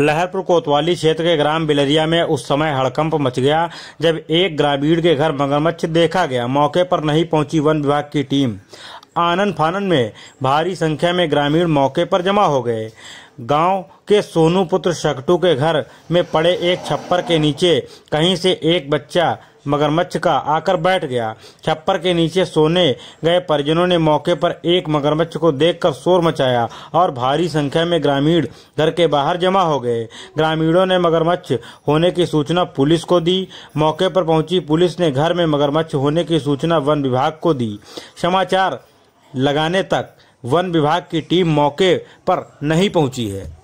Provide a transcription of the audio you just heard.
लहरपुर कोतवाली क्षेत्र के ग्राम बिलरिया में उस समय हड़कंप मच गया जब एक ग्रामीण के घर मगरमच्छ देखा गया मौके पर नहीं पहुंची वन विभाग की टीम आनंद फानन में भारी संख्या में ग्रामीण मौके पर जमा हो गए गांव के सोनू पुत्र शकटू के घर में पड़े एक छप्पर के नीचे कहीं से एक बच्चा मगरमच्छ का आकर बैठ गया छप्पर के नीचे सोने गए परिजनों ने मौके पर एक मगरमच्छ को देखकर शोर मचाया और भारी संख्या में ग्रामीण घर के बाहर जमा हो गए ग्रामीणों ने मगरमच्छ होने की सूचना पुलिस को दी मौके पर पहुंची पुलिस ने घर में मगरमच्छ होने की सूचना वन विभाग को दी समाचार लगाने तक वन विभाग की टीम मौके पर नहीं पहुंची है